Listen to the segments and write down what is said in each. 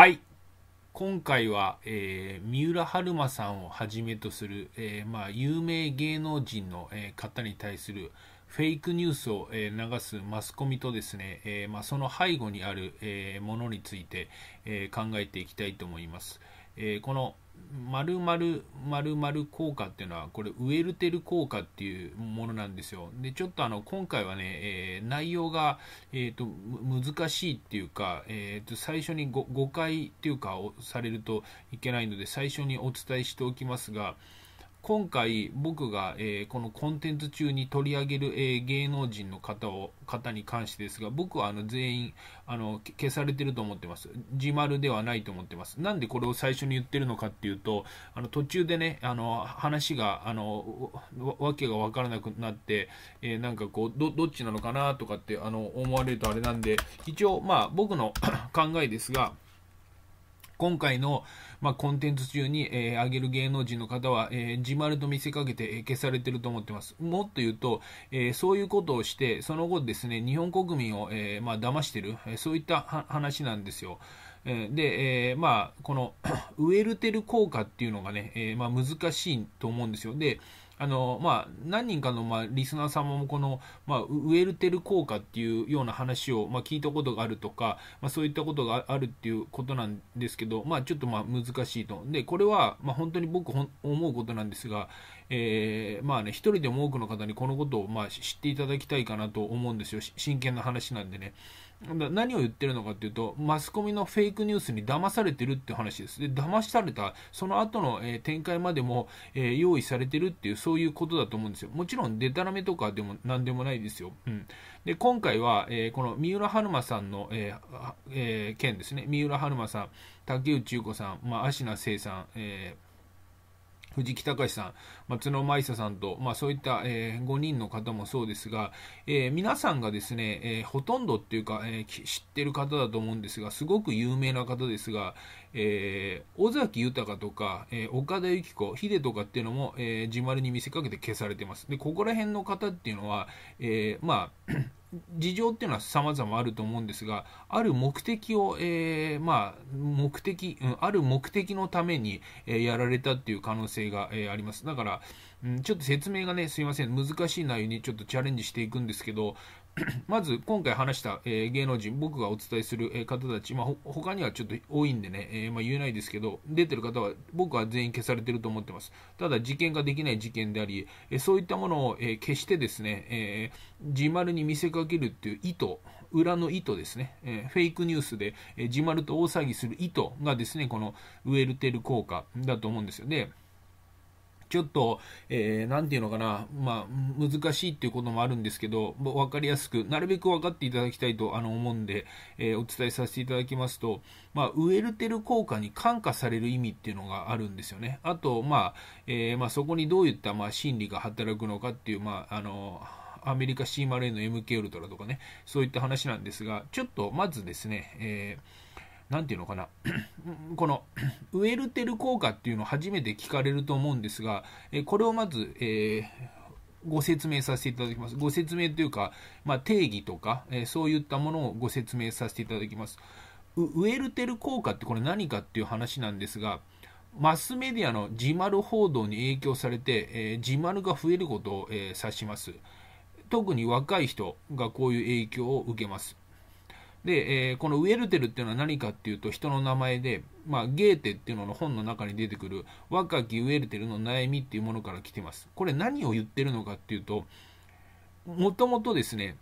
はい。今回は、えー、三浦春馬さんをはじめとする、えー、まあ、有名芸能人の、えー、方に対するフェイクニュースを、え流すマスコミとですね、えまあ、その背後にある、えものについて、え考えていきたいと思います。えこの丸○○○丸々効果っていうのはこれウエルテル効果っていうものなんですよでちょっとあの今回はね、えー、内容が、えーと、難しいっていうか、えーと最初に誤解っていうかをされるといけないので最初にお伝えしておきますが今回僕が、えー、このコンテンツ中に取り上げる、えー、芸能人の方を方に関してですが僕はあの全員あの消されてると思ってます自丸ではないと思ってますなんでこれを最初に言ってるのかっていうとあの途中でねあの話があのわけが分からなくなって、えー、なんかこうどっちなのかなとかってあの思われるとあれなんで一応まあ僕の 考えですが今回の、まあ、コンテンツ中に、えー、上げる芸能人の方は、えー、自丸と見せかけて、えー、消されてると思ってます。もっと言うと、えー、そういうことをして、その後ですね、日本国民を、えーまあ騙してる、えー、そういった話なんですよ。で、えー、まあ、この ウェルテル効果っていうのがね、えー、まあ難しいと思うんですよ。で、あの、まあ、何人かの、まあ、リスナー様もこの、まあ、ウェルテル効果っていうような話を、まあ、聞いたことがあるとか、まあ、そういったことがあるっていうことなんですけど、まあ、ちょっとまあ、難しいと。で、これは、まあ、本当に僕思うことなんですが、えー、まあね、一人でも多くの方にこのことを、まあ、知っていただきたいかなと思うんですよ。真剣な話なんでね。何を言ってるのかっていうと、マスコミのフェイクニュースに騙されてるって話です。で、騙された、その後の、えー、展開までも、えー、用意されてるっていう、そういうことだと思うんですよ。もちろん、デタラメとかでも何でもないですよ。うん。で、今回は、えー、この三浦春馬さんの、ええー、件ですね。三浦春馬さん、竹内優子さん、ま芦名誠さん、えー藤木隆さん、松野舞沙さんと、まあ、そういった、えー、5人の方もそうですが、えー、皆さんがですね、えー、ほとんどっていうか、え知ってる方だと思うんですが、すごく有名な方ですが、え尾崎豊とか、え岡田由紀子、秀とかっていうのも、え自丸に見せかけて消されてます。で、ここら辺の方っていうのは、えまあ事情っていうのは様々あると思うんですが、ある目的を、えー、まあ、目的、うん、ある目的のために、えー、やられたっていう可能性が、えー、あります。だから、うん、ちょっと説明がね、すいません、難しい内容にちょっとチャレンジしていくんですけど、まず今回話した、えー、芸能人、僕がお伝えする、えー、方たち、まあ、他にはちょっと多いんでね、えー、まあ、言えないですけど、出てる方は僕は全員消されてると思ってます。ただ、事件ができない事件であり、えそういったものを、え消してですね、え自丸に見せかけるっていう意図、裏の意図ですね、えフェイクニュースで、え自丸と大騒ぎする意図がですね、このウェルテル効果だと思うんですよでちょっと、えー、ていうのかな、まあ、難しいっていうこともあるんですけど、分かりやすく、なるべく分かっていただきたいとあの思うんで、えー、お伝えさせていただきますと、まあ、ウエルテル効果に感化される意味っていうのがあるんですよね。あと、まあ、えー、まあ、そこにどういった、まあ、心理が働くのかっていう、まあ、あの、アメリカ CMRA の MK ウルトラとかね、そういった話なんですが、ちょっとまずですね、えー何て言うのかな この ウエルテル効果っていうのを初めて聞かれると思うんですが、えこれをまず、えご説明させていただきます。ご説明というか、まあ、定義とか、えそういったものをご説明させていただきます。ウエルテル効果ってこれ何かっていう話なんですが、マスメディアの自丸報道に影響されて、えー、自丸が増えることを、えー、指します。特に若い人がこういう影響を受けます。で、えー、このウェルテルっていうのは何かっていうと人の名前で、まあ、ゲーテっていうのの本の中に出てくる若きウェルテルの悩みっていうものから来てます。これ何を言ってるのかっていうと、もともとですね、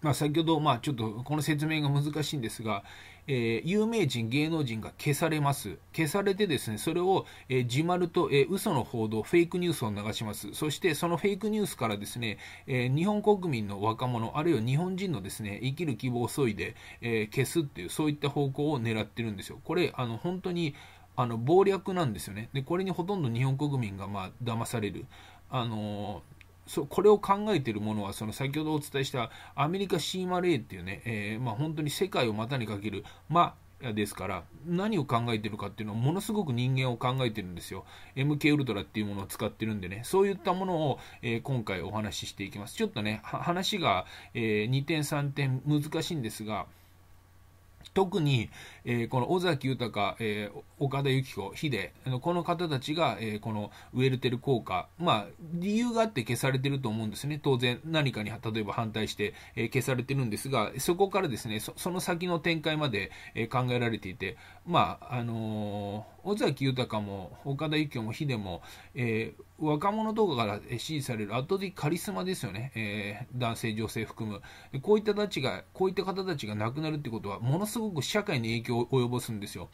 まあ、先ほど、まあ、ちょっとこの説明が難しいんですが、えー、有名人、芸能人が消されます。消されてですね、それを、えー、自丸と、えー、嘘の報道、フェイクニュースを流します。そして、そのフェイクニュースからですね、えー、日本国民の若者、あるいは日本人のですね、生きる希望を削いで、え消すっていう、そういった方向を狙ってるんですよ。これ、あの、本当に、あの、謀略なんですよね。で、これにほとんど日本国民が、まあ、騙される。あのーそうこれを考えているものはその先ほどお伝えしたアメリカ c m レ a っていうね、えー、まあ、本当に世界を股にかける、まあ、ですから何を考えてるかっていうのはものすごく人間を考えてるんですよ MK ウルトラっていうものを使ってるんでねそういったものを、えー、今回お話ししていきますちょっとね話が、えー、2点3点難しいんですが特に、えー、この尾崎豊、えー、岡田由紀子、デ、この方たちが、えー、このウェルテル効果、まあ、理由があって消されてると思うんですね。当然、何かに例えば反対して、え消されてるんですが、そこからですね、その先の展開まで、え考えられていて、まあ、あの尾崎豊も岡田由紀子もデも、えー、若者とかから支持される圧倒的カリスマですよね、えー、男性、女性含むこういったたちがこういった方たちが亡くなるってことはものすごく社会に影響を及ぼすんですよ。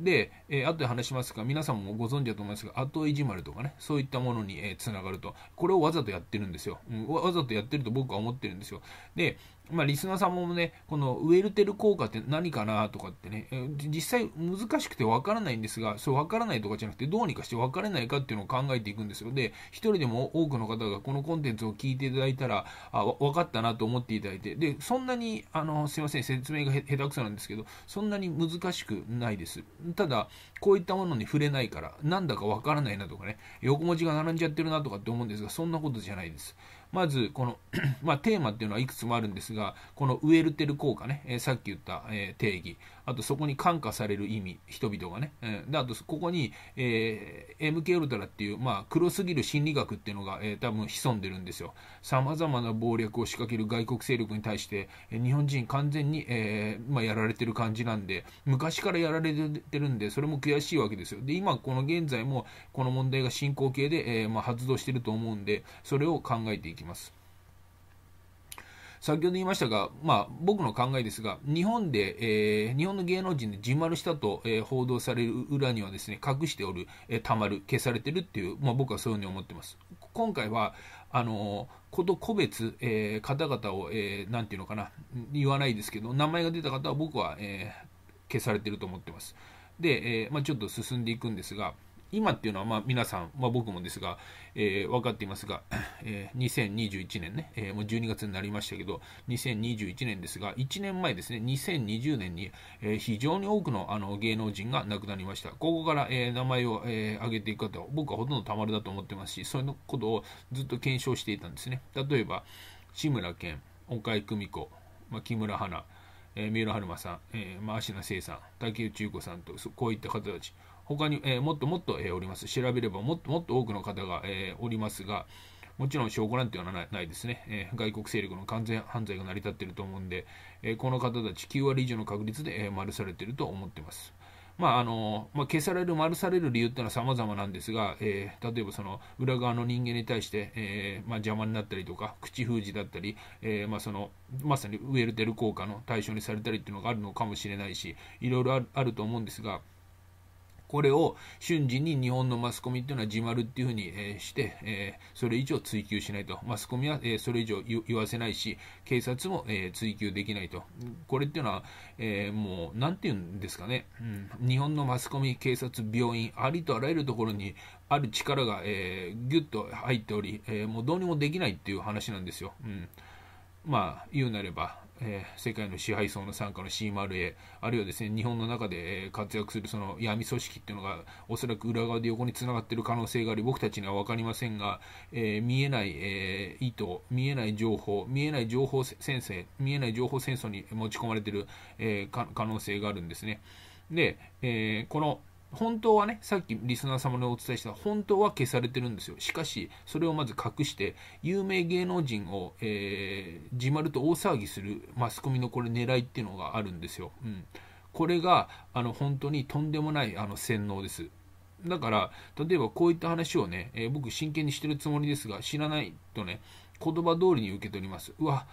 で、えー、後で話しますが、皆さんもご存知だと思いますが、後いじまるとかね、そういったものに、えー、つながると。これをわざとやってるんですよ、うん。わざとやってると僕は思ってるんですよ。で、まあ、リスナーさんもね、このウェルテル効果って何かなとかってね、実際難しくてわからないんですが、そう分からないとかじゃなくて、どうにかして分からないかっていうのを考えていくんですよ。で、一人でも多くの方がこのコンテンツを聞いていただいたら、あ、分かったなと思っていただいて、で、そんなに、あの、すいません、説明が下手くそなんですけど、そんなに難しくないです。ただ、こういったものに触れないから、なんだかわからないなとかね、横文字が並んじゃってるなとかって思うんですが、そんなことじゃないです。まずこの まあ、テーマっていうのはいくつもあるんですがこのウエルテル効果ね、えさっき言った、え定義あとそこに感化される意味、人々がね、であとここに、えー、MK ウルトラっていう、まあ、黒すぎる心理学っていうのが、えー、多分潜んでるんですよ。さまざまな暴略を仕掛ける外国勢力に対して、日本人完全に、えー、まあ、やられてる感じなんで、昔からやられてるんで、それも悔しいわけですよ。で、今、この現在もこの問題が進行形で、えー、まあ、発動してると思うんで、それを考えていきます。先ほど言いましたが、まあ、僕の考えですが、日本で、えー、日本の芸能人で自丸したと、えー、報道される裏にはですね、隠しておる、えー、たまる、消されてるっていう、まあ、僕はそういうふうに思ってます。今回は、あのこと個別、えー、方々を、えー、ていうのかな、言わないですけど、名前が出た方は僕は、え消されてると思ってます。で、えまあ、ちょっと進んでいくんですが、今っていうのは、まあ、皆さん、まあ、僕もですが、えー、分かっていますが、えー、2021年ね、えー、もう12月になりましたけど、2021年ですが、1年前ですね、2020年に、えー、非常に多くのあの芸能人が亡くなりました。ここから、えー、名前を、えー、挙げていく方、僕はほとんどたまるだと思ってますし、そのことをずっと検証していたんですね。例えば、志村けん、岡井久美子、まあ、木村花、えー、三浦春馬さん、えまあ、芦名聖さん、竹内結子さんと、こういった方たち。他に、えー、もっともっと、えー、おります。調べればもっともっと多くの方が、えー、おりますが、もちろん証拠なんていうのはないですね、えー、外国勢力の完全犯罪が成り立っていると思うんで、えー、この方たち9割以上の確率で、えー、丸されていると思ってます。まああのまあ、消される、丸される理由っていうのは様々なんですが、えー、例えばその裏側の人間に対して、えーまあ、邪魔になったりとか、口封じだったり、えーまあ、そのまさにウェルテル効果の対象にされたりっていうのがあるのかもしれないし、いろいろあると思うんですが、これを瞬時に日本のマスコミっていうのは自丸っていうふうに、えして、えそれ以上追及しないと。マスコミは、えそれ以上言わせないし、警察も、え追及できないと。これっていうのは、えもう、なんて言うんですかね、うん。日本のマスコミ、警察、病院、ありとあらゆるところにある力が、えぎゅっと入っており、えもうどうにもできないっていう話なんですよ。うん、まあ、言うなれば、えー、世界の支配層の傘下の CMRA、あるいはですね、日本の中で活躍するその闇組織っていうのが、おそらく裏側で横につながっている可能性があり、僕たちには分かりませんが、えー、見えない、えー、意図、見えない情報、見えない情報戦争、見えない情報戦争に持ち込まれている、え可能性があるんですね。で、えこの本当はね、さっきリスナー様にお伝えした、本当は消されてるんですよ。しかし、それをまず隠して、有名芸能人を、えー、自丸と大騒ぎするマスコミのこれ狙いっていうのがあるんですよ。うん。これが、あの、本当にとんでもないあの洗脳です。だから、例えばこういった話をね、えー、僕真剣にしてるつもりですが、知らないとね、言葉通りに受け取ります。うわ、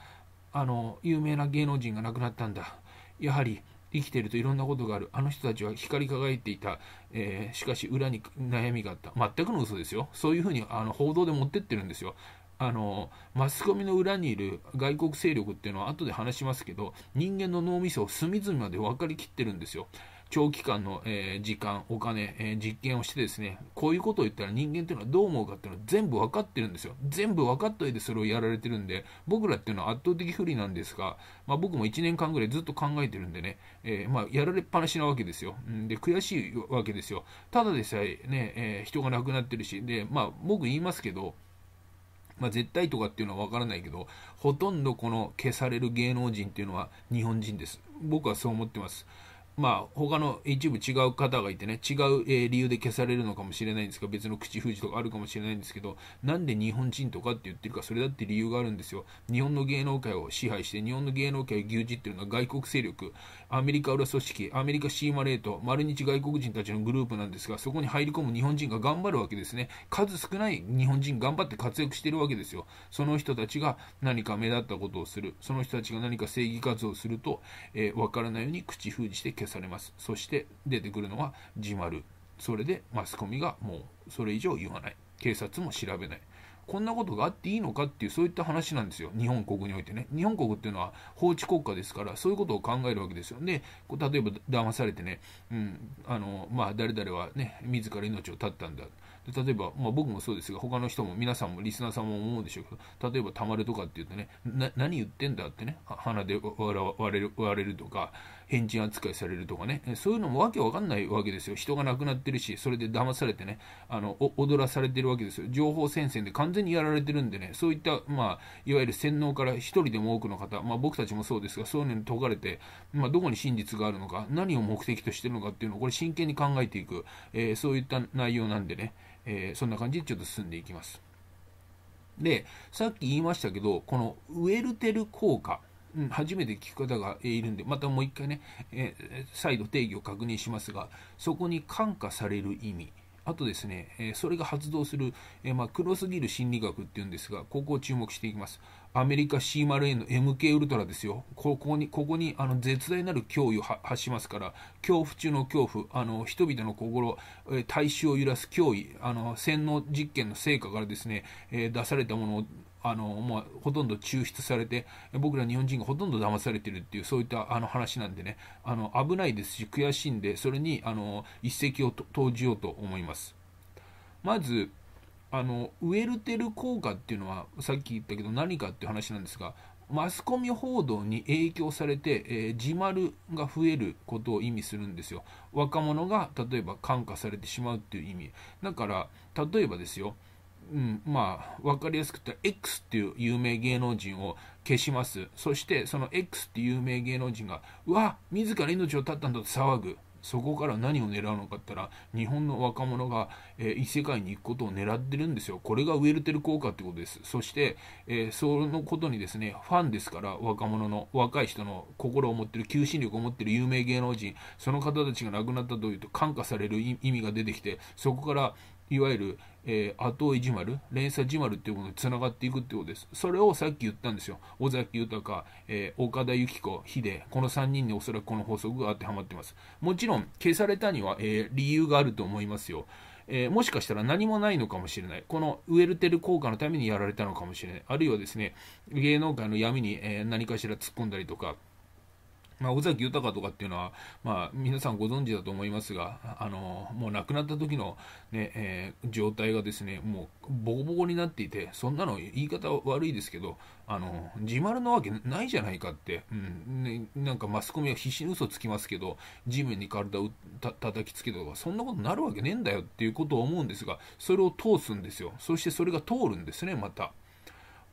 あの、有名な芸能人が亡くなったんだ。やはり、生きてるといろんなことがある。あの人たちは光り輝いていた。えー、しかし裏に悩みがあった。全くの嘘ですよ。そういうふうにあの報道で持ってってるんですよ。あのマスコミの裏にいる外国勢力っていうのは後で話しますけど人間の脳みそを隅々まで分かりきってるんですよ。長期間の、えー、時間、お金、えー、実験をしてですね、こういうことを言ったら人間っていうのはどう思うかっていうのは全部分かってるんですよ。全部分かった上でそれをやられてるんで、僕らっていうのは圧倒的不利なんですが、まあ、僕も1年間ぐらいずっと考えてるんでね、えー、まあ、やられっぱなしなわけですよ。んで、悔しいわけですよ。ただでさえね、え人が亡くなってるし、で、まあ、僕言いますけど、まあ、絶対とかっていうのは分からないけど、ほとんどこの消される芸能人っていうのは日本人です。僕はそう思ってます。まあ、他の一部違う方がいてね、違う、え理由で消されるのかもしれないんですが、別の口封じとかあるかもしれないんですけど、なんで日本人とかって言ってるか、それだって理由があるんですよ。日本の芸能界を支配して、日本の芸能界を牛耳ってるのは外国勢力、アメリカ裏組織、アメリカシーマレート、丸日外国人たちのグループなんですが、そこに入り込む日本人が頑張るわけですね。数少ない日本人頑張って活躍してるわけですよ。その人たちが何か目立ったことをする、その人たちが何か正義活動をすると、えー、わからないように口封じして消消されます。そして出てくるのは自丸。それでマスコミがもうそれ以上言わない。警察も調べない。こんなことがあっていいのかっていう、そういった話なんですよ。日本国においてね。日本国っていうのは法治国家ですから、そういうことを考えるわけですよ。で、例えば騙されてね、うん、あの、まあ、誰々はね、自ら命を絶ったんだ。で例えば、まあ、僕もそうですが、他の人も、皆さんも、リスナーさんも思うでしょうけど、例えば、たまるとかって言ってね、何言ってんだってね、鼻で割れるとか、変人扱いされるとかね、そういうのもわけわかんないわけですよ。人が亡くなってるし、それで騙されてね、あの、踊らされてるわけですよ。情報戦線で完全にやられてるんでね、そういった、まあ、いわゆる洗脳から一人でも多くの方、まあ僕たちもそうですが、そういうのに解かれて、まあどこに真実があるのか、何を目的としてるのかっていうのをこれ真剣に考えていく、えー、そういった内容なんでね、えー、そんな感じでちょっと進んでいきます。で、さっき言いましたけど、このウェルテル効果。うん、初めて聞く方がいるんで、またもう一回ね、えー、再度定義を確認しますが、そこに感化される意味、あとですね、えー、それが発動する、えー、まあ、黒すぎる心理学っていうんですが、ここを注目していきます。アメリカ c m a の MK ウルトラですよ。ここに、ここにあの絶大なる脅威を発しますから、恐怖中の恐怖、あの人々の心、えー、大衆を揺らす脅威、あの洗脳実験の成果からですね、え出されたものをあの、もうほとんど抽出されて、僕ら日本人がほとんど騙されてるっていう、そういったあの話なんでね、あの、危ないですし、悔しいんで、それに、あの、一石を投じようと思います。まず、あの、ウェルテル効果っていうのは、さっき言ったけど何かっていう話なんですが、マスコミ報道に影響されて、えー、自丸が増えることを意味するんですよ。若者が例えば感化されてしまうっていう意味。だから、例えばですよ、うん、まあ、分かりやすく言ったら X っていう有名芸能人を消します。そして、その X っていう有名芸能人が、うわ、自ら命を絶ったんだと騒ぐ。そこから何を狙うのかって言ったら、日本の若者がえー、異世界に行くことを狙ってるんですよ。これがウェルテル効果ってことです。そして、えー、そのことにですね、ファンですから、若者の、若い人の心を持ってる、求心力を持ってる有名芸能人、その方たちが亡くなったというと、感化される意味が出てきて、そこから、いわゆる、えー、後追いじまる、連鎖じまるっていうものにつながっていくってことです。それをさっき言ったんですよ。尾崎豊、えー、岡田由紀子、ヒデ、この3人におそらくこの法則が当てはまってます。もちろん、消されたには、えー、理由があると思いますよ。えー、もしかしたら何もないのかもしれない。このウェルテル効果のためにやられたのかもしれない。あるいはですね、芸能界の闇に、え何かしら突っ込んだりとか、まあ、尾崎豊とかっていうのは、まあ、皆さんご存知だと思いますが、あのもう亡くなった時のね、えー、状態がですね、もうボコボコになっていて、そんなの言い方悪いですけど、あの自丸なわけないじゃないかって、うんね、なんかマスコミは必死に嘘つきますけど、地面に体をた叩きつけたとか、そんなことになるわけねえんだよっていうことを思うんですが、それを通すんですよ。そしてそれが通るんですね、また。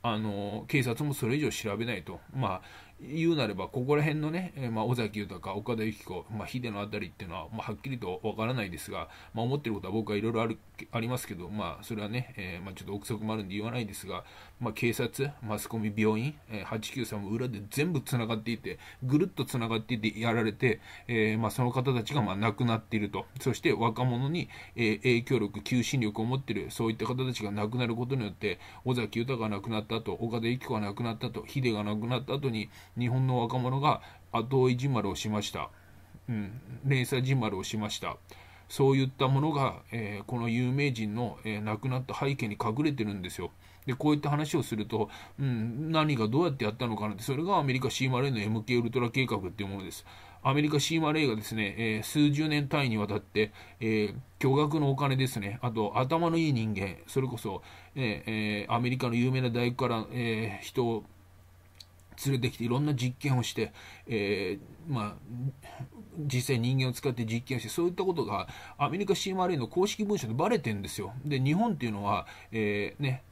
あの警察もそれ以上調べないと、まあ、言うなれば、ここら辺のね、まあ、尾崎豊、岡田由紀子、まあ、秀のあたりっていうのは、まあ、はっきりとわからないですが、まあ、思ってることは僕はいろいろありますけど、まあ、それはね、えー、まあ、ちょっと憶測もあるんで言わないですが、まあ、警察、マスコミ、病院、え893も裏で全部つながっていて、ぐるっとつながっていてやられて、えー、まあ、その方たちがまあ亡くなっていると、そして若者に、え影響力、求心力を持っている、そういった方たちが亡くなることによって、尾崎豊が亡くなった後、岡田由紀子が亡くなった後、秀が亡くなった後に、日本の若者が後追いじまるをしました。うん、連鎖じまるをしました。そういったものが、えー、この有名人の、えー、亡くなった背景に隠れてるんですよ。で、こういった話をすると、うん、何がどうやってやったのかなって、それがアメリカ CMRA の MK ウルトラ計画っていうものです。アメリカ CMRA がですね、えー、数十年単位にわたって、えー、巨額のお金ですね、あと頭のいい人間、それこそ、えー、えアメリカの有名な大学から、え人を連れてきていろんな実験をして、えー、まあ、実際人間を使って実験してそういったことがアメリカ CMRA の公式文書でバレてるんですよで日本っていうのは、えー、ね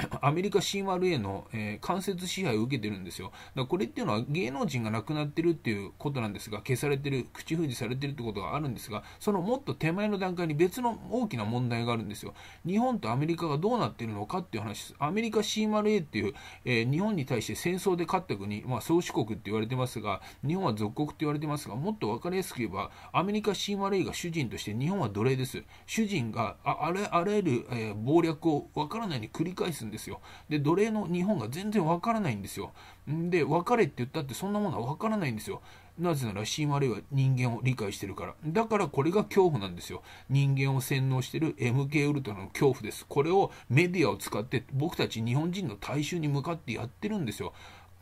アメリカ C1A の、えー、間接支配を受けてるんですよ。だこれっていうのは芸能人が亡くなってるっていうことなんですが、消されてる、口封じされてるってことがあるんですが、そのもっと手前の段階に別の大きな問題があるんですよ。日本とアメリカがどうなってるのかっていう話です。アメリカ C0A っていう、えー、日本に対して戦争で勝った国、まあ、宗主国って言われてますが、日本は属国って言われてますが、もっと分かりやすく言えば、アメリカ C0A が主人として日本は奴隷です。主人がああれあらゆる、えー、謀略を分からないに繰り返すんですよ。で、奴隷の日本が全然わからないんですよ。で、別れって言ったってそんなものはわからないんですよ。なぜなら神話霊は人間を理解してるから。だからこれが恐怖なんですよ。人間を洗脳してる MK ウルトラの恐怖です。これをメディアを使って僕たち日本人の大衆に向かってやってるんですよ。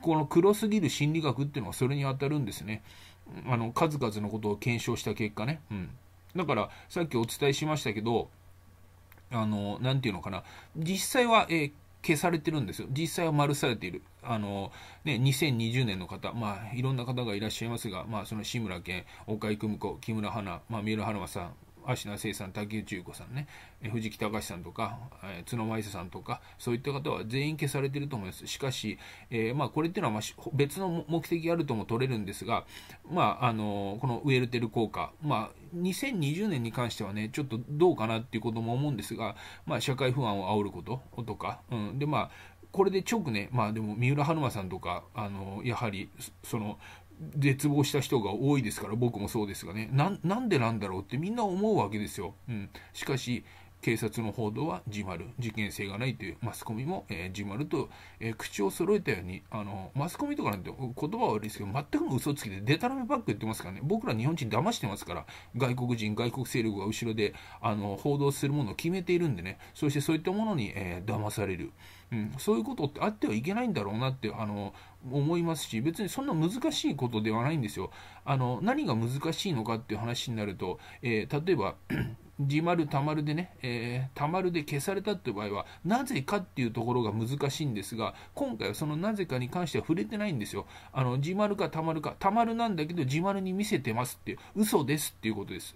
この黒すぎる心理学っていうのはそれに当たるんですね。あの、数々のことを検証した結果ね。うん。だから、さっきお伝えしましたけど、あの、なていうのかな、実際は、え消されてるんですよ。実際は丸されている。あの、ね、2020年の方、まあ、いろんな方がいらっしゃいますが、まあ、その志村けん、岡井久美子、木村花、まあ、三浦春馬さん、芦名聖さん、竹内優子さんね、藤木隆さんとか、えー、角真伊勢さんとか、そういった方は全員消されていると思います。しかし、えー、まあ、これっていうのはまあ別の目的があるとも取れるんですが、まあ、あのこのウェルテル効果、まあ、2020年に関してはね、ちょっとどうかなっていうことも思うんですが、まあ、社会不安を煽ることとか、うん、で、まあ、これで直ね、まあでも三浦春馬さんとか、あの、やはり、その、絶望した人が多いですから、僕もそうですがね、な、なんでなんだろうってみんな思うわけですよ。うん。しかし、警察の報道は自丸、事件性がないというマスコミも、えー、自丸と、えー、口を揃えたようにあの、マスコミとかなんて言葉は悪いですけど、全く嘘つきで、でたらめばっか言ってますからね、僕ら日本人騙してますから、外国人、外国勢力が後ろであの報道するものを決めているんでね、そしてそういったものに、えー、騙される、うん、そういうことってあってはいけないんだろうなってあの思いますし、別にそんな難しいことではないんですよ。あの何が難しいのかっていう話になると、え例えば自丸、たまるでね、えー、たまるで消されたって場合は、なぜかっていうところが難しいんですが、今回はそのなぜかに関しては触れてないんですよ。あの、自丸かたまるか、たまるなんだけど、自丸に見せてますっていう、嘘ですっていうことです。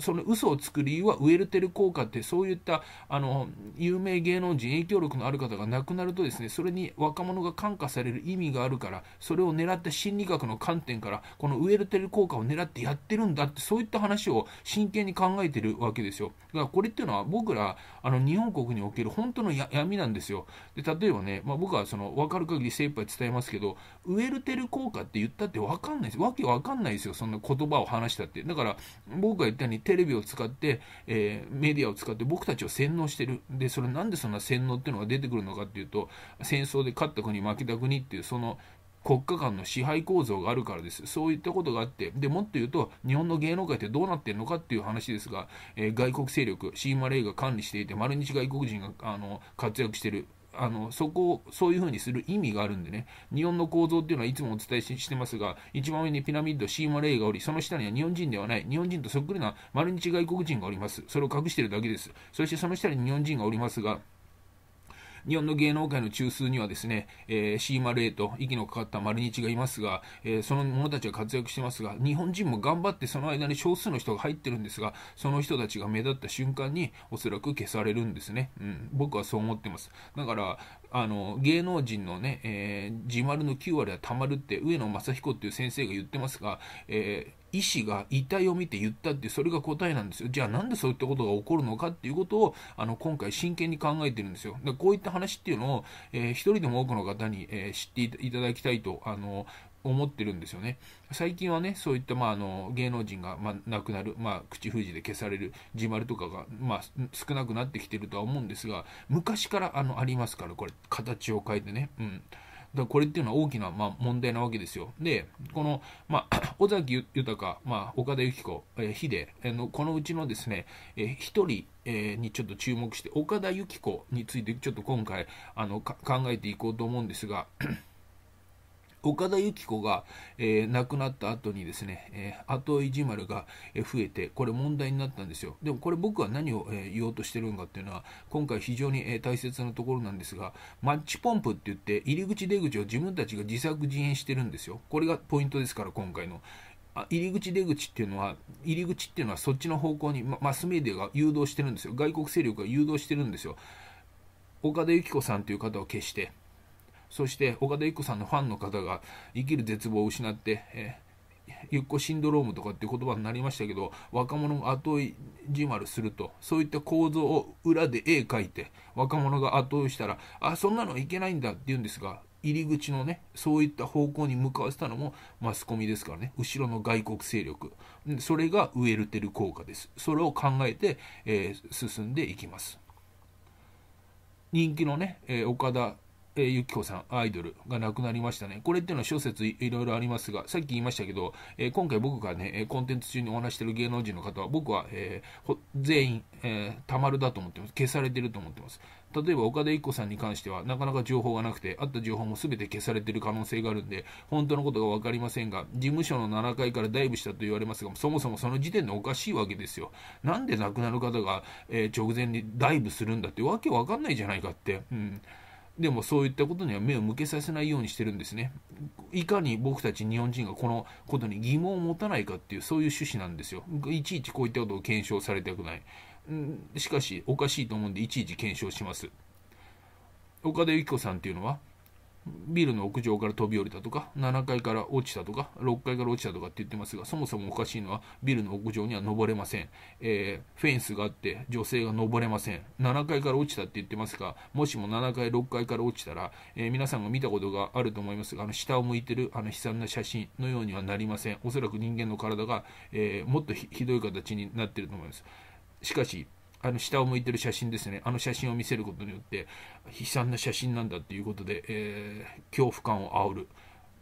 その嘘をつく理由はウェルテル効果ってそういったあの有名芸能人影響力のある方が亡くなるとですねそれに若者が感化される意味があるからそれを狙って心理学の観点からこのウェルテル効果を狙ってやってるんだってそういった話を真剣に考えてるわけですよだからこれっていうのは僕らあの日本国における本当の闇なんですよで例えばね、まあ、僕はその分かる限り精一杯伝えますけどウェルテル効果って言ったって分かんないですわけ分かんないですよそんな言葉を話したってだから僕が言っったようにテレビを使って、えー、メディアを使って僕たちを洗脳してる。で、それなんでそんな洗脳っていうのが出てくるのかっていうと、戦争で勝った国、負けた国っていう、その国家間の支配構造があるからです。そういったことがあって、でもっと言うと、日本の芸能界ってどうなってるのかっていう話ですが、えー、外国勢力、シーマレーが管理していて、丸日外国人があの活躍してる。あのそこをそういうふうにする意味があるんでね、日本の構造っていうのはいつもお伝えしてますが、一番上にピラミッド、シーマレイがおり、その下には日本人ではない、日本人とそっくりな丸日外国人がおります。それを隠してるだけです。そしてその下に日本人がおりますが、日本の芸能界の中枢にはですね、えー、C08 と息のかかった丸日がいますが、えー、その者たちが活躍してますが、日本人も頑張ってその間に少数の人が入ってるんですが、その人たちが目立った瞬間におそらく消されるんですね。うん、僕はそう思ってます。だから、あの芸能人のね、えー、自丸の9割はたまるって上野正彦っていう先生が言ってますが、えー医師が遺体を見て言ったってそれが答えなんですよ。じゃあなんでそういったことが起こるのかっていうことをあの今回真剣に考えてるんですよ。でこういった話っていうのを、えー、一人でも多くの方に、えー、知っていただきたいとあの思ってるんですよね。最近はね、そういった、まあ、あの芸能人が、まあ、亡くなる、まあ、口封じで消される自丸とかが、まあ、少なくなってきてるとは思うんですが、昔からあのありますから、これ、形を変えてね。うんだこれっていうのは大きな、ま問題なわけですよ。で、この、まあ、尾崎豊、まあ、岡田由紀子、えー、秀の、このうちのですね、えー、1人、えー、にちょっと注目して、岡田由紀子についてちょっと今回、あの、考えていこうと思うんですが、岡田由紀子が、えー、亡くなった後にですね、えー、後いじまるが増えて、これ問題になったんですよ。でもこれ僕は何を、えー、言おうとしてるのかっていうのは、今回非常に、えー、大切なところなんですが、マッチポンプって言って、入り口出口を自分たちが自作自演してるんですよ。これがポイントですから、今回の。入り口出口っていうのは、入り口っていうのはそっちの方向に、ま、マスメディアが誘導してるんですよ。外国勢力が誘導してるんですよ。岡田由紀子さんという方を消して。そして岡田由紀子さんのファンの方が生きる絶望を失って、えゆっこシンドロームとかって言葉になりましたけど若者が後追いじまるするとそういった構造を裏で絵描いて若者が後追いしたらあそんなのいけないんだって言うんですが入り口のねそういった方向に向かわせたのもマスコミですからね後ろの外国勢力それがウェルテル効果ですそれを考えて、えー、進んでいきます人気のね、えー、岡田えー、ゆきこさん、アイドルが亡くなりましたね。これっていうのは諸説いろいろありますが、さっき言いましたけど、えー、今回僕がね、コンテンツ中にお話してる芸能人の方は、僕は、えー、全員、えー、たまるだと思ってます。消されてると思ってます。例えば岡田一子さんに関してはなかなか情報がなくてあった情報も全て消されてる可能性があるんで本当のことが分かりませんが事務所の7階からダイブしたと言われますがそもそもその時点でおかしいわけですよなんで亡くなる方が、えー、直前にダイブするんだってわけわかんないじゃないかって、うん、でもそういったことには目を向けさせないようにしてるんですね。いかに僕たち日本人がこのことに疑問を持たないかっていう、そういう趣旨なんですよ。いちいちこういったことを検証されたくない。しかし、おかしいと思うんで、いちいち検証します。岡田由紀子さんっていうのは、ビルの屋上から飛び降りたとか、7階から落ちたとか、6階から落ちたとかって言ってますが、そもそもおかしいのは、ビルの屋上には登れません。えー、フェンスがあって、女性が登れません。7階から落ちたって言ってますが、もしも7階、6階から落ちたら、えー、皆さんが見たことがあると思いますが、あの、下を向いてる、あの、悲惨な写真のようにはなりません。おそらく人間の体が、えー、もっとひどい形になってると思います。しかし、あの下を向いてる写真ですね、あの写真を見せることによって、悲惨な写真なんだということで、えー、恐怖感を煽る。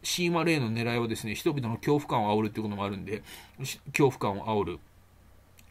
シーマレーの狙いはですね、人々の恐怖感を煽るということもあるんで、恐怖感を煽る。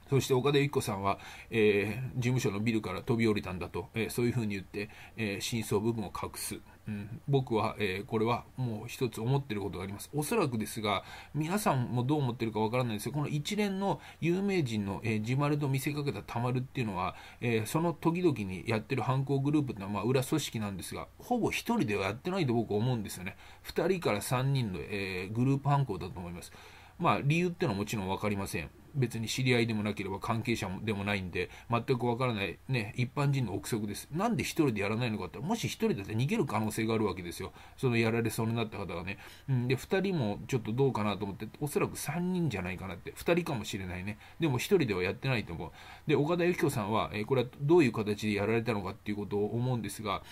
そして岡田由紀子さんは、えー、事務所のビルから飛び降りたんだと、えー、そういうふうに言って、えー、真相部分を隠す。うん、僕は、えこれはもう一つ思ってることがあります。おそらくですが、皆さんもどう思ってるかわからないですが、この一連の有名人の、え自丸と見せかけたたまるっていうのは、えその時々にやってる犯行グループっていうのは、まあ、裏組織なんですが、ほぼ1人ではやってないと僕は思うんですよね。2人から3人の、えグループ犯行だと思います。まあ、理由っていうのはもちろん分かりません。別に知り合いでもなければ関係者でもないんで、全くわからない、ね、一般人の憶測です。なんで1人でやらないのかって、もし1人だって逃げる可能性があるわけですよ。そのやられそうになった方がね。んで、2人もちょっとどうかなと思って、おそらく3人じゃないかなって、2人かもしれないね。でも1人ではやってないと思う。で、岡田由紀子さんは、えこれはどういう形でやられたのかっていうことを思うんですが、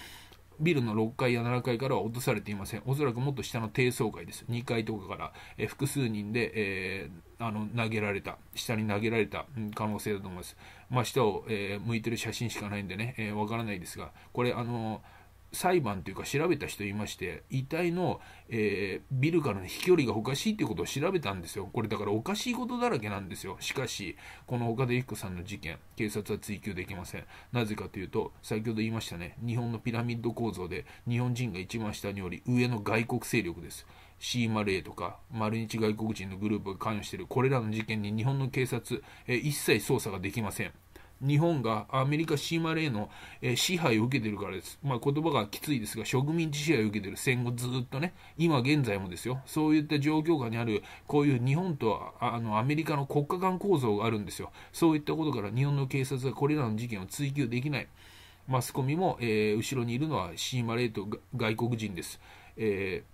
ビルの6階や7階からは落とされていません。おそらくもっと下の低層階です。2階とかから、え複数人で、えー、あの投げられた、下に投げられた可能性だと思います。まあ、下を、えー、向いてる写真しかないんでね、わ、えー、からないですが、これ、あのー裁判というか調べた人いまして、遺体の、えー、ビルからの飛距離がおかしいということを調べたんですよ。これだからおかしいことだらけなんですよ。しかし、この岡田由紀子さんの事件、警察は追及できません。なぜかというと、先ほど言いましたね、日本のピラミッド構造で、日本人が一番下におり、上の外国勢力です。シーマレーとか、丸日外国人のグループが関与している、これらの事件に日本の警察、えー、一切捜査ができません。日本がアメリカシーマレーの、え支配を受けてるからです。まあ、言葉がきついですが、植民地支配を受けてる戦後ずっとね、今現在もですよ、そういった状況下にある、こういう日本とあのアメリカの国家間構造があるんですよ。そういったことから日本の警察がこれらの事件を追及できない。マスコミも、えー、後ろにいるのはシーマレーと外国人です。えー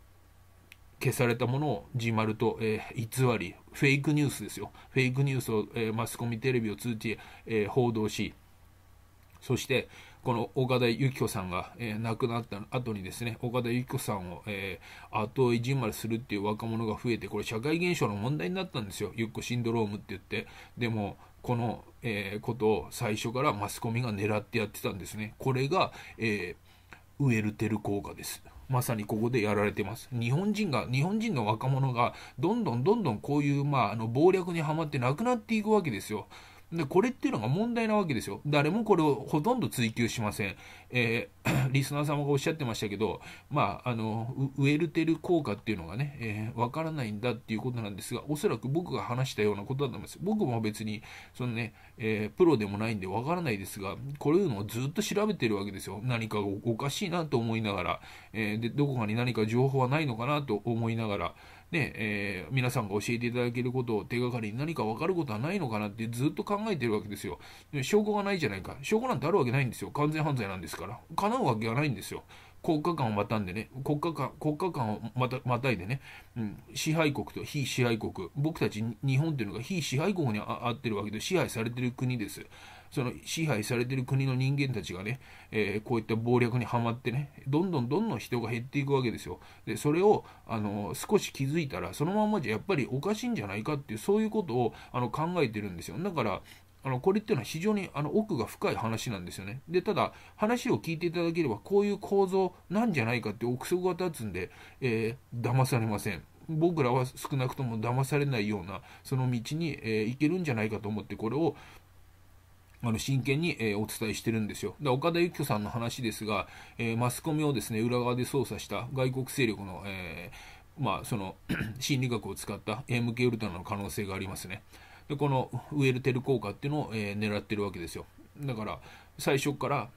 消されたものを自マルと、えー、偽り、フェイクニュースですよ。フェイクニュースを、えー、マスコミテレビを通じ、えー、報道し、そして、この岡田由紀子さんが、えー、亡くなった後にですね、岡田由紀子さんを、えー、後追いじんまするっていう若者が増えて、これ社会現象の問題になったんですよ。ゆっこシンドロームって言って。でも、この、えー、ことを最初からマスコミが狙ってやってたんですね。これが、えー、ウエルテル効果です。まさにここでやられてます。日本人が、日本人の若者が、どんどんどんどんこういう、まあ、あの、暴略にはまってなくなっていくわけですよ。で、これっていうのが問題なわけですよ。誰もこれをほとんど追求しません。えー、リスナー様がおっしゃってましたけど、まあ、あの、ウエルテル効果っていうのがね、えー、からないんだっていうことなんですが、おそらく僕が話したようなことだと思います。僕も別に、そのね、えー、プロでもないんでわからないですが、これいうのをずっと調べてるわけですよ。何かおかしいなと思いながら、えー、で、どこかに何か情報はないのかなと思いながら、ね、えー、皆さんが教えていただけることを手がかりに何か分かることはないのかなってずっと考えてるわけですよ。証拠がないじゃないか。証拠なんてあるわけないんですよ。完全犯罪なんですから。叶うわけがないんですよ。国家間をまたんでね、国家間国家間をまたまたいでね、うん、支配国と非支配国、僕たち日本っていうのが非支配国にああってるわけで、支配されてる国です。その支配されている国の人間たちがね、えー、こういった暴略にはまってね、どんどんどんどん人が減っていくわけですよ。で、それを、あの、少し気づいたら、そのままじゃやっぱりおかしいんじゃないかっていう、そういうことをあの考えてるんですよ。だから、あのこれっていうのは非常にあの奥が深い話なんですよね。で、ただ、話を聞いていただければ、こういう構造なんじゃないかって憶測が立つんで、えー、騙されません。僕らは少なくとも騙されないような、その道に、えー、行けるんじゃないかと思って、これをあの真剣に、えー、お伝えしてるんですよ。で岡田由紀子さんの話ですが、えー、マスコミをですね裏側で操作した外国勢力の、えー、まあ、その 心理学を使った AMK ウルトラの可能性がありますね。でこのウエルテル効果っていうのを、え狙ってるわけですよ。だから最初から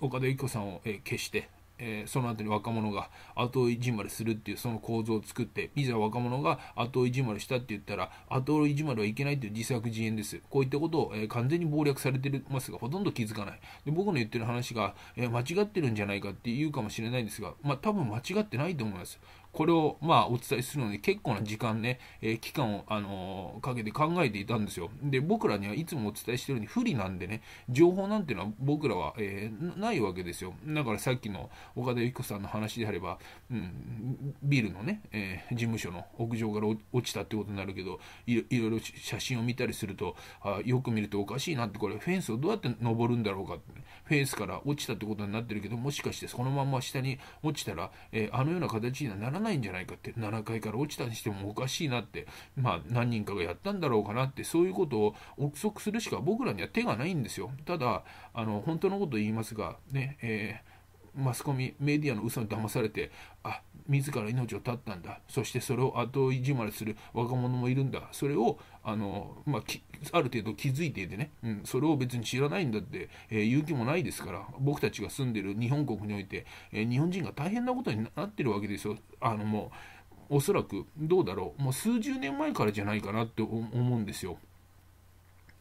岡田由紀子さんを、え消してえー、その後に若者が後追いじまるするっていうその構造を作っていざ若者が後追いじまるしたって言ったら後追いじまるはいけないっていう自作自演ですこういったことを、えー、完全に謀略されてますがほとんど気づかないで僕の言ってる話が、えー、間違ってるんじゃないかって言うかもしれないんですがまあ多分間違ってないと思いますこれをまあお伝えするので結構な時間ね、えー、期間を、あのー、かけて考えていたんですよ。で、僕らにはいつもお伝えしているように不利なんでね、情報なんていうのは僕らは、えー、ないわけですよ。だからさっきの岡田由紀子さんの話であれば、うん、ビルのね、え事務所の屋上から落ちたってことになるけど、いろいろ写真を見たりすると、あよく見るとおかしいなって、これフェンスをどうやって登るんだろうかって、ね、フェンスから落ちたってことになってるけど、もしかしてそのまま下に落ちたら、えあのような形にはなららないんじゃないかって7階から落ちたにしてもおかしいなってまあ何人かがやったんだろうかなってそういうことを憶測するしか僕らには手がないんですよただあの本当のこと言いますがねえーマスコミメディアの嘘に騙されてあ自ら命を絶ったんだそしてそれを後いじまれする若者もいるんだそれをあの、まあ、ある程度気づいていてね、うん、それを別に知らないんだって、えー、勇気もないですから僕たちが住んでる日本国において、えー、日本人が大変なことになってるわけですよあのもうおそらくどうだろうもう数十年前からじゃないかなって思うんですよ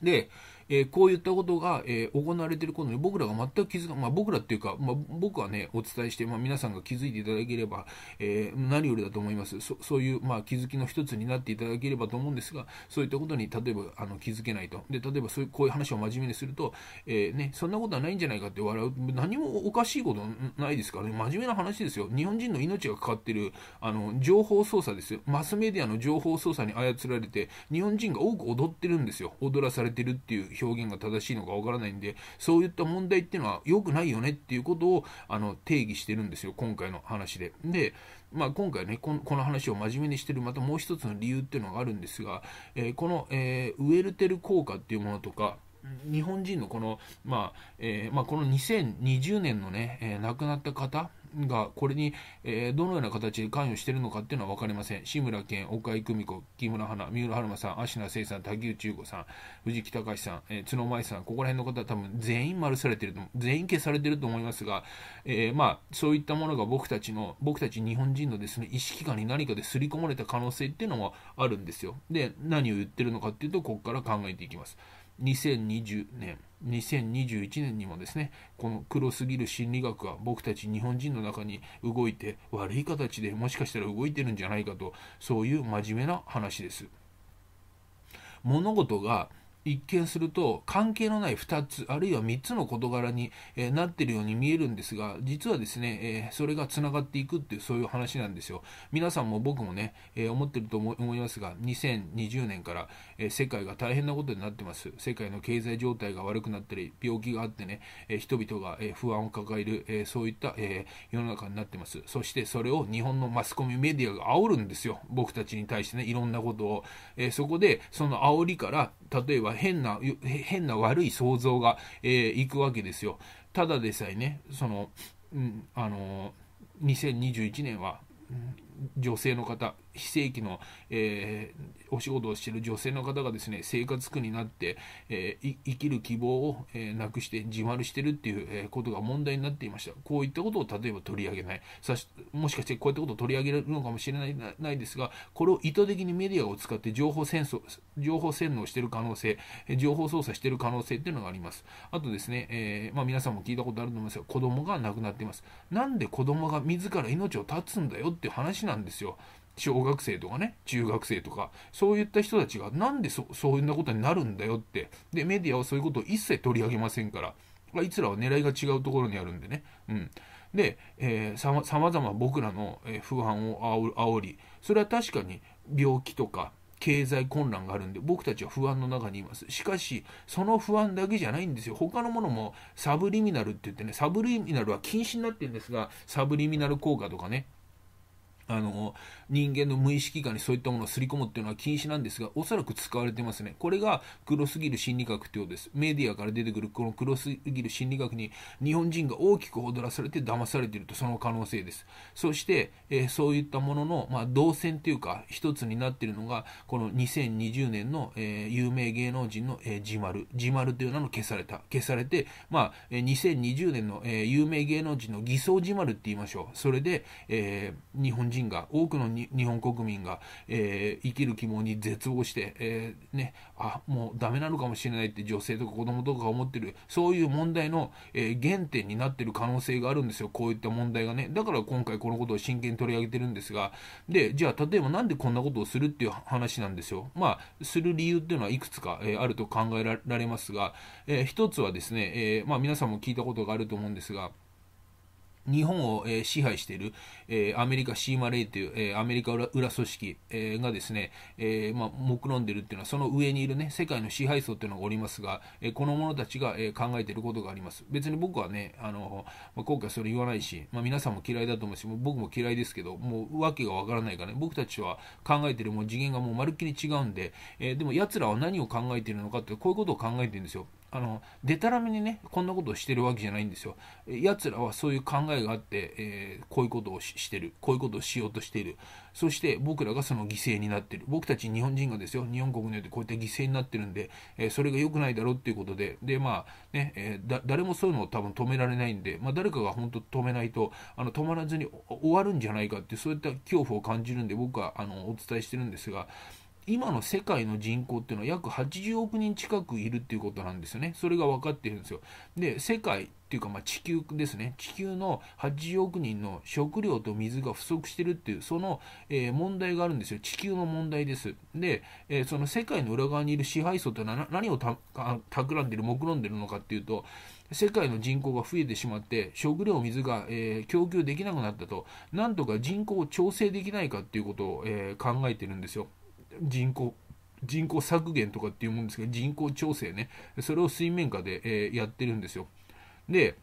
でえー、こういったことが、えー、行われていることに僕らが全く気づか、まあ、僕らっていうか、まあ、僕はね、お伝えして、まあ、皆さんが気づいていただければ、えー、何よりだと思います。そそういう、まあ、気づきの一つになっていただければと思うんですが、そういったことに、例えばあの気づけないと。で、例えばそういう、こういう話を真面目にすると、えね、そんなことはないんじゃないかって笑う。何もおかしいことないですからね。真面目な話ですよ。日本人の命がかかっている、あの、情報操作ですよ。マスメディアの情報操作に操られて、日本人が多く踊ってるんですよ。踊らされてるっていう表現が正しいのかわからないんで、そういった問題っていうのは良くないよねっていうことをあの定義してるんですよ、今回の話で。で、まあ、今回ねこの、この話を真面目にしてる、またもう一つの理由っていうのがあるんですが、えー、この、えー、ウェルテル効果っていうものとか、日本人のこの、まあえー、まあ、この2020年のね、えー、亡くなった方、がこれに、えー、どのような形で関与しているのかっていうのは分かりません。志村けん、岡井久美子、木村花、三浦春馬さん、芦名聖さん、竹内優子さん、藤木隆さん、えー、角舞さん、ここら辺の方は多分全員丸されてると、全員消されてると思いますが、えー、まあ、そういったものが僕たちの、僕たち日本人のですね、意識下に何かですり込まれた可能性っていうのもあるんですよ。で、何を言ってるのかっていうと、ここから考えていきます。2020年2021年にもですねこの黒すぎる心理学が僕たち日本人の中に動いて悪い形でもしかしたら動いてるんじゃないかとそういう真面目な話です物事が一見すると関係のない2つあるいは3つの事柄に、えなってるように見えるんですが実はですね、えそれがつながっていくっていうそういう話なんですよ皆さんも僕もね、え思ってると思いますが2020年から、え世界が大変なことになってます世界の経済状態が悪くなったり病気があってね、え人々が、え不安を抱える、えそういった、え世の中になってますそしてそれを日本のマスコミメディアが煽るんですよ僕たちに対してねいろんなことを、えそこでその煽りから例えば変な、変な悪い想像が、えー、いくわけですよ。ただでさえね、その、うん、あの2021年は、女性の方、非正規の、えー、お仕事をしている女性の方がですね生活苦になって、えー、生きる希望を、えなくして自丸してるっていうことが問題になっていましたこういったことを例えば取り上げないさしもしかしてこういったことを取り上げるのかもしれないないですがこれを意図的にメディアを使って情報戦争情報洗脳している可能性情報操作している可能性っていうのがありますあとですね、えー、まあ、皆さんも聞いたことあると思いますが子供が亡くなっていますなんで子供が自ら命を絶つんだよっていう話なんですよ小学生とかね、中学生とか、そういった人たちがなんでそ、そういんなことになるんだよって。で、メディアはそういうことを一切取り上げませんから、あいつらは狙いが違うところにあるんでね。うん。で、えー、さまざま僕らの不安を煽り、それは確かに病気とか、経済混乱があるんで、僕たちは不安の中にいます。しかし、その不安だけじゃないんですよ。他のものもサブリミナルって言ってね、サブリミナルは禁止になってるんですが、サブリミナル効果とかね、あの人間の無意識下にそういったものをすり込むっていうのは禁止なんですが、おそらく使われてますね。これが黒すぎる心理学というようです。メディアから出てくるこの黒すぎる心理学に日本人が大きく踊らされて騙されているとその可能性です。そして、えー、そういったものの、まあ、動線というか一つになっているのが、この2020年の、えー、有名芸能人の、えー、ジマル。ジマルという名の消された。消されて、まあ、え2020年の、えー、有名芸能人の偽装ジマルって言いましょう。それで、えー、日本人人が、多くの日本国民が、えー、生きる希望に絶望して、えー、ね、あ、もうダメなのかもしれないって女性とか子供とかが思ってる、そういう問題の、えー、原点になってる可能性があるんですよ。こういった問題がね。だから今回このことを真剣に取り上げてるんですが、で、じゃあ例えばなんでこんなことをするっていう話なんですよ。まあ、する理由っていうのはいくつか、えあると考えられますが、えー、一つはですね、えまあ皆さんも聞いたことがあると思うんですが、日本を、え支配している、えアメリカ c m レ a という、えアメリカ裏組織、えがですね、えまあ、目論んでいるというのは、その上にいる、ね、世界の支配層というのがおりますが、えこの者たちが、え考えていることがあります。別に僕はね、あのまあ、後悔それ言わないし、まあ、皆さんも嫌いだと思うし、もう僕も嫌いですけど、もう訳がわからないからね、僕たちは考えているもう次元がもうまるっきり違うんで、えでも奴らは何を考えているのかって、こういうことを考えてるんですよ。あのでたらめにねこんなことをしてるわけじゃないんですよ。やつらはそういう考えがあって、えー、こういうことをしてるこういうことをしようとしているそして僕らがその犠牲になってる僕たち日本人がですよ日本国によってこうやって犠牲になってるんで、えー、それが良くないだろうっていうことででまあね、えー、誰もそういうのを多分止められないんで、まあ、誰かが本当止めないとあの止まらずに終わるんじゃないかってそういった恐怖を感じるんで僕はあのお伝えしてるんですが。今の世界の人口っていうのは約80億人近くいるっていうことなんですよね。それが分かってるんですよ。で、世界っていうかまあ地球ですね。地球の80億人の食料と水が不足してるっていう、その、えー、問題があるんですよ。地球の問題です。で、えー、その世界の裏側にいる支配層ってのは何をた企んでる、目論んでるのかっていうと、世界の人口が増えてしまって、食料、水が、えー、供給できなくなったと、なんとか人口を調整できないかっていうことを、え考えてるんですよ。人口人口削減とかっていうもんですけど人口調整ねそれを水面下で、えやってるんですよで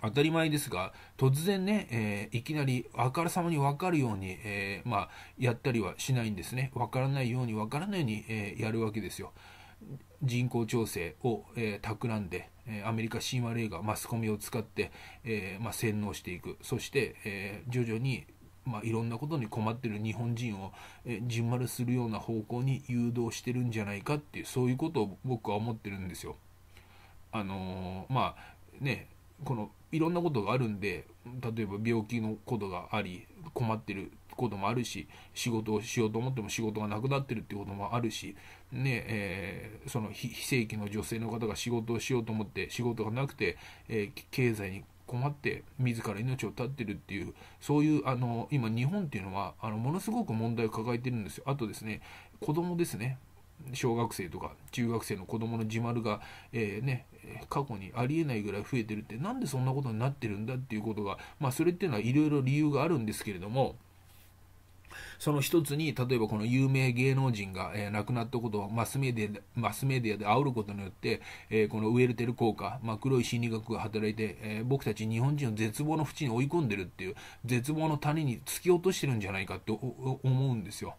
当たり前ですが突然ね、えー、いきなりあからさまに分かるように、えー、まあ、やったりはしないんですね分からないように分からないように、えー、やるわけですよ人口調整を、え企んで、えアメリカ CMA がマスコミを使って、えまあ、洗脳していくそして、え徐々にまあ、いろんなことに困ってる日本人をじんまるするような方向に誘導してるんじゃないかっていうそういうことを僕は思ってるんですよ。あのー、まあねこのいろんなことがあるんで例えば病気のことがあり困ってることもあるし仕事をしようと思っても仕事がなくなってるってこともあるし、ねえー、その非正規の女性の方が仕事をしようと思って仕事がなくて、えー、経済に困って自ら命を絶ってるっていうそういうあの今日本っていうのはあのものすごく問題を抱えてるんですよあとですね子供ですね小学生とか中学生の子供の自丸が、えー、ね、過去にありえないぐらい増えてるって何でそんなことになってるんだっていうことが、まあ、それっていうのはいろいろ理由があるんですけれどもその一つに、例えばこの有名芸能人が、えー、亡くなったことをマスメディアで、マスメディアで煽ることによって、えー、このウェルテル効果、まあ、黒い心理学が働いて、えー、僕たち日本人を絶望の淵に追い込んでるっていう、絶望の谷に突き落としてるんじゃないかって思うんですよ。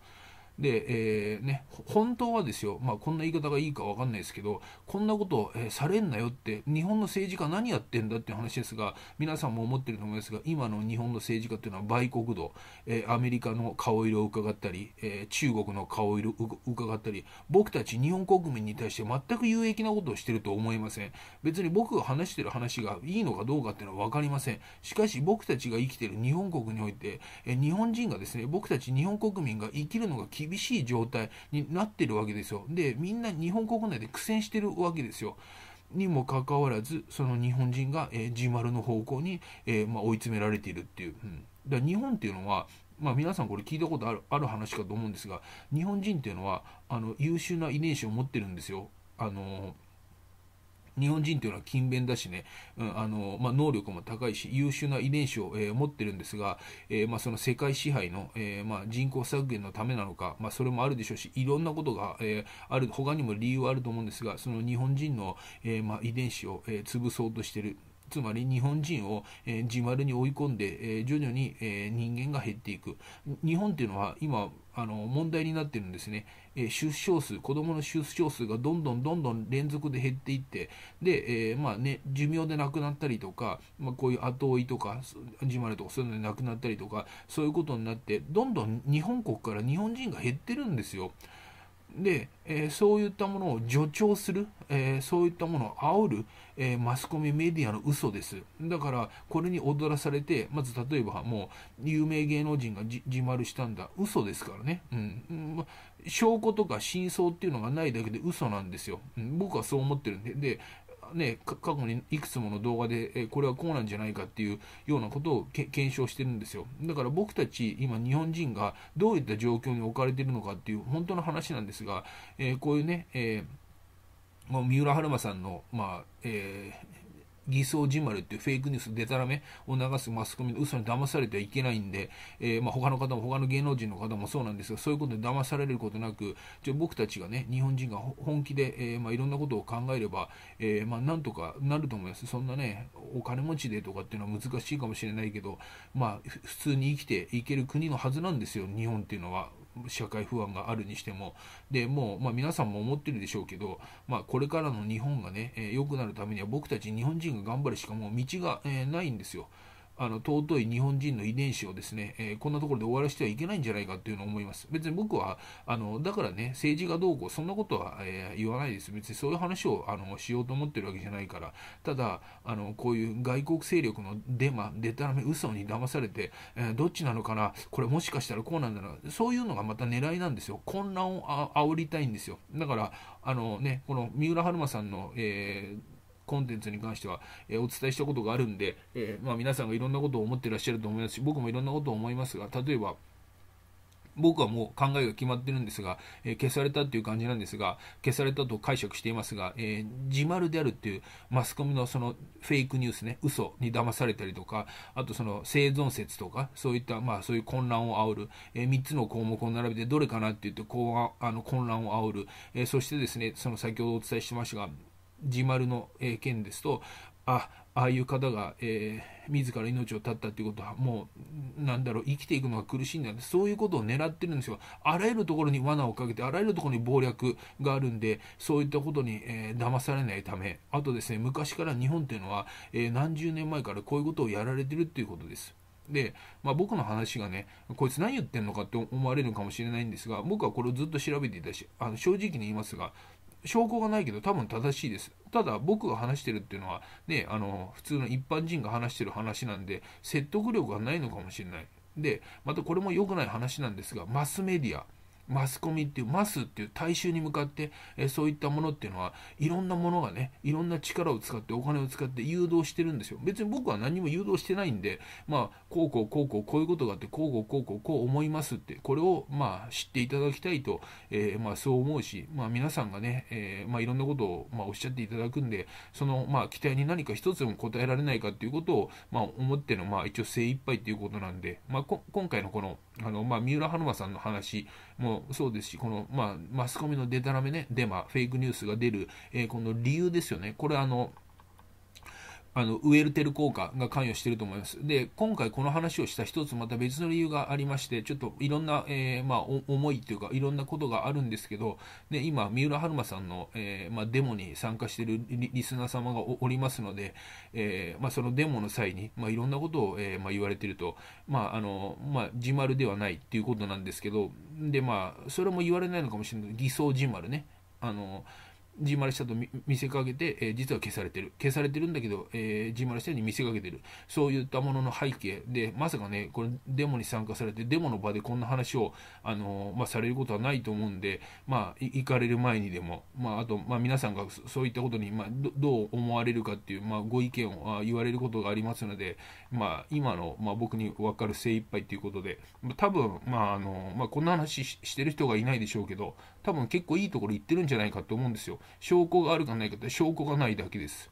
で、えー、ね、本当はですよ、まあ、こんな言い方がいいか分かんないですけど、こんなことを、えー、されんなよって、日本の政治家何やってんだっていう話ですが、皆さんも思ってると思いますが、今の日本の政治家っていうのは売国度、えー、アメリカの顔色を伺ったり、え中国の顔色を伺ったり、僕たち日本国民に対して全く有益なことをしてると思いません。別に僕が話してる話がいいのかどうかっていうのは分かりません。しかし僕たちが生きてる日本国において、え日本人がですね、僕たち日本国民が生きるのが厳厳しい状態になってるわけですよ。で、みんな日本国内で苦戦してるわけですよ。にもかかわらず、その日本人が、えー、G 丸の方向に、えー、まあ、追い詰められているっていう。うん、だ日本っていうのは、まあ、皆さんこれ聞いたことあるある話かと思うんですが、日本人っていうのはあの優秀な遺伝子を持ってるんですよ。あのー日本人というのは勤勉だしね、うんあのまあ、能力も高いし、優秀な遺伝子を、えー、持ってるんですが、えー、まあ、その世界支配の、えー、まあ、人口削減のためなのか、まそれもあるでしょうし、いろんなことが、えある、他にも理由はあると思うんですが、その日本人の、えま遺伝子を、え潰そうとしてる。つまり日本人を、えー、自丸に追い込んで、えー、徐々に、えー、人間が減っていく。日本っていうのは今、あの問題になってるんですね、えー、出生数、子どもの出生数がどんどんどんどん連続で減っていって、でえー、まあね、寿命で亡くなったりとか、まあ、こういう後追いとか、ジまるとか、そういうので亡くなったりとか、そういうことになって、どんどん日本国から日本人が減ってるんですよ。で、えー、そういったものを助長する、えー、そういったものを煽る、えー、マスコミメディアの嘘です。だから、これに踊らされて、まず例えばもう、有名芸能人が自丸したんだ、嘘ですからね。うん、ま。証拠とか真相っていうのがないだけで嘘なんですよ。僕はそう思ってるんで。で、ね、過去にいくつもの動画で、えこれはこうなんじゃないかっていうようなことを検証してるんですよ。だから僕たち、今、日本人がどういった状況に置かれているのかっていう本当の話なんですが、えー、こういうね、えー、三浦春馬さんの、まあえー、偽装じまるっていうフェイクニュース、でたらめを流すマスコミの嘘に騙されてはいけないんで、えー、まあ、他の方も他の芸能人の方もそうなんですが、そういうことで騙されることなく、じゃ僕たちがね、日本人が本気で、えー、まあ、いろんなことを考えれば、えー、まあ、なんとかなると思います。そんなね、お金持ちでとかっていうのは難しいかもしれないけど、まあ、普通に生きていける国のはずなんですよ、日本っていうのは。社会不安があるにしても、でもう、まあ、皆さんも思ってるでしょうけど、まあ、これからの日本がね、えー、良くなるためには僕たち日本人が頑張るしかもう道が、えー、ないんですよ。あの尊い日本人の遺伝子をですね、えー、こんなところで終わらせてはいけないんじゃないかっていうのを思います。別に僕は、あのだからね、政治がどうこう、そんなことは、えー、言わないです。別にそういう話をあのしようと思ってるわけじゃないから、ただ、あのこういう外国勢力のデマ、でたらめ、嘘に騙されて、えー、どっちなのかな、これもしかしたらこうなんだな、そういうのがまた狙いなんですよ。混乱をあ煽りたいんですよ。だから、あのね、この三浦春馬さんの、えーコンテンツに関しては、えお伝えしたことがあるんで、えまあ、皆さんがいろんなことを思ってらっしゃると思いますし、僕もいろんなことを思いますが、例えば、僕はもう考えが決まってるんですが、えー、消されたっていう感じなんですが、消されたと解釈していますが、えー、自丸であるっていうマスコミのそのフェイクニュースね、嘘に騙されたりとか、あとその生存説とか、そういった、まあそういう混乱を煽る、えー、3つの項目を並べてどれかなって言って、こうあの混乱を煽る、えー、そしてですね、その先ほどお伝えしてましたが、自丸の、え件ですと、あああいう方が、えー、自ら命を絶ったということは、もう、なんだろう、生きていくのが苦しいんだそういうことを狙ってるんですよ。あらゆるところに罠をかけて、あらゆるところに謀略があるんで、そういったことに、えー、騙されないため、あとですね、昔から日本っていうのは、えー、何十年前からこういうことをやられてるっていうことです。で、まあ、僕の話がね、こいつ何言ってんのかって思われるかもしれないんですが、僕はこれをずっと調べていたし、あの正直に言いますが、証拠がないけど多分正しいです。ただ僕が話してるっていうのはね、あの、普通の一般人が話してる話なんで、説得力がないのかもしれない。で、またこれも良くない話なんですが、マスメディア。マスコミっていうマスっていう大衆に向かって、えー、そういったものっていうのはいろんなものがねいろんな力を使ってお金を使って誘導してるんですよ別に僕は何も誘導してないんでまあこうこうこうこうこういうことがあってこうこうこうこうこう思いますってこれをまあ知っていただきたいと、えー、まあ、そう思うし、まあ、皆さんがね、えー、まあ、いろんなことを、まおっしゃっていただくんでその、まあ、期待に何か一つでも応えられないかっていうことを、ま思っての、まあ、一応精一杯っていうことなんで、まあ、今回のこのあの、まあ、三浦春馬さんの話もそうですし、この、まあ、マスコミのデタラメね、デマ、フェイクニュースが出る、えー、この理由ですよね。これあの、あのウェルテル効果が関与していると思います。で、今回この話をした一つまた別の理由がありまして、ちょっといろんな、えー、まあ、思いというか、いろんなことがあるんですけど、今、三浦春馬さんの、えー、まあ、デモに参加しているリスナー様がおりますので、えー、まあ、そのデモの際に、まあ、いろんなことを、えまあ、言われていると、まああのまあ、自丸ではないということなんですけど、で、まあ、それも言われないのかもしれない偽装自丸ね。あの自マルしたと見せかけて、えー、実は消されてる。消されてるんだけど、えー、G マルしたように見せかけてる。そういったものの背景で、まさかね、これデモに参加されて、デモの場でこんな話を、あのー、まあ、されることはないと思うんで、まあ、行かれる前にでも、まあ、あと、まあ、皆さんがそういったことに、まあ、どう思われるかっていう、まあ、ご意見を言われることがありますので、まあ、今の、まあ、僕に分かる精一杯ということで、多分、まあ、あのー、まあ、こんな話してる人がいないでしょうけど、多分結構いいところ行ってるんじゃないかと思うんですよ。証拠があるかないかって証拠がないだけです。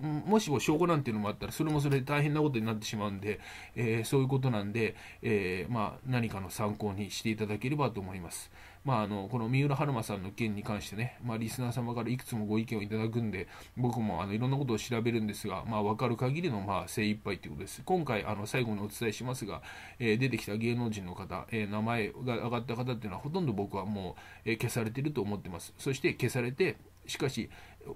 もしも証拠なんていうのもあったら、それもそれで大変なことになってしまうんで、えー、そういうことなんで、えー、まあ、何かの参考にしていただければと思います。まあ、あの、この三浦春馬さんの件に関してね、まあ、リスナー様からいくつもご意見をいただくんで、僕もあのいろんなことを調べるんですが、まあ、わかる限りの、まあ、精一杯ということです。今回、あの、最後にお伝えしますが、えー、出てきた芸能人の方、えー、名前が上がった方っていうのは、ほとんど僕はもう、え消されてると思ってます。そして消されて、しかし、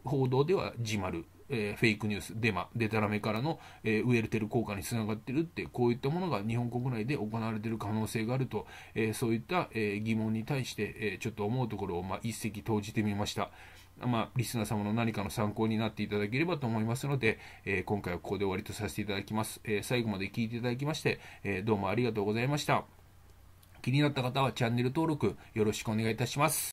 報道では自丸、えー、フェイクニュース、デマ、デタラメからの、えー、ウエルテル効果につながってるって、こういったものが日本国内で行われている可能性があると、えー、そういった、え疑問に対して、えちょっと思うところを、まあ、一石投じてみました。まあ、リスナー様の何かの参考になっていただければと思いますので、え今回はここで終わりとさせていただきます。え最後まで聞いていただきまして、えどうもありがとうございました。気になった方はチャンネル登録よろしくお願いいたします。